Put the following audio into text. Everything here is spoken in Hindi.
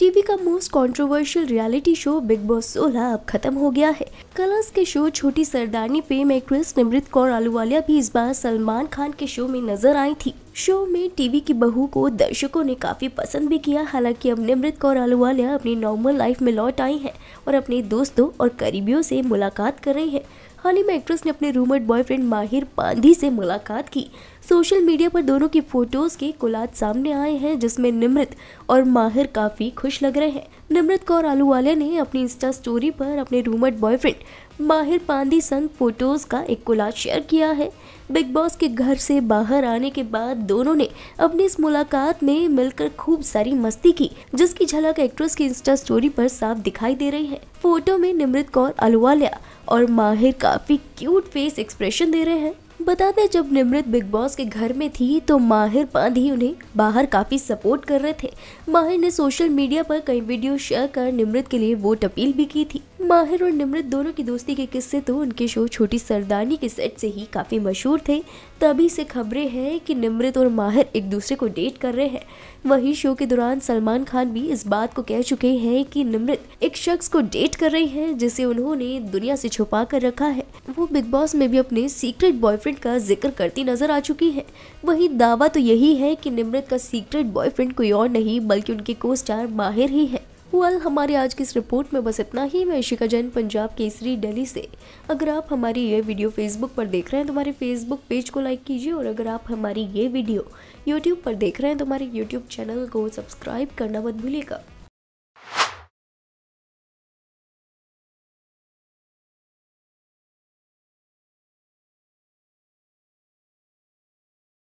टीवी का most controversial reality show Bigg Boss 16 अब खत्म हो गया है कलर्स के शो छोटी सरदारनी पे क्रिस निमृत कौर आलूवालिया भी इस बार सलमान खान के शो में नजर आई थी शो में टीवी की बहू को दर्शकों ने काफी पसंद भी किया हालांकि अब निमृत कौर आलूवालिया अपनी नॉर्मल लाइफ में लौट आई है और अपने दोस्तों और करीबियों से मुलाकात कर रही है हाल ही में एक्ट्रेस ने अपने रूमर्ड बॉयफ्रेंड माहिर पांधी से मुलाकात की सोशल मीडिया पर दोनों की फोटोज के कुलाद सामने आए हैं जिसमें निमृत और माहिर काफी खुश लग रहे हैं निमृत कौर आलूवालिया ने अपनी इंस्टा स्टोरी पर अपने रूमर्ड बॉयफ्रेंड माहिर पांधी संग फोटोज का एक कुलाद शेयर किया है बिग बॉस के घर से बाहर आने के बाद दोनों ने अपनी इस मुलाकात में मिलकर खूब सारी मस्ती की जिसकी झलक एक्ट्रेस की इंस्टा स्टोरी पर साफ दिखाई दे रही है फोटो में निमृत कौर आलूवालिया और माहिर काफ़ी क्यूट फेस एक्सप्रेशन दे रहे हैं बता दें जब निमृत बिग बॉस के घर में थी तो माहिर पांधी उन्हें बाहर काफ़ी सपोर्ट कर रहे थे माहिर ने सोशल मीडिया पर कई वीडियो शेयर कर निमृत के लिए वोट अपील भी की थी माहिर और निमृत दोनों की दोस्ती के किस्से तो उनके शो छोटी सरदारनी के सेट से ही काफ़ी मशहूर थे तभी से खबरें हैं कि निमृत और माहिर एक दूसरे को डेट कर रहे हैं वहीं शो के दौरान सलमान खान भी इस बात को कह चुके हैं कि निमृत एक शख्स को डेट कर रही हैं जिसे उन्होंने दुनिया से छुपा कर रखा है वो बिग बॉस में भी अपने सीक्रेट बॉयफ्रेंड का जिक्र करती नजर आ चुकी है वही दावा तो यही है कि निमृत का सीक्रेट बॉयफ्रेंड कोई और नहीं बल्कि उनके को स्टार माहिर ही है वेल हमारी आज की इस रिपोर्ट में बस इतना ही मैं ऋषिका जैन पंजाब केसरी दिल्ली से अगर आप हमारी ये वीडियो फेसबुक पर देख रहे हैं तो हमारे फेसबुक पेज को लाइक कीजिए और अगर आप हमारी ये वीडियो यूट्यूब पर देख रहे हैं तो हमारे यूट्यूब चैनल को सब्सक्राइब करना मत भूलिएगा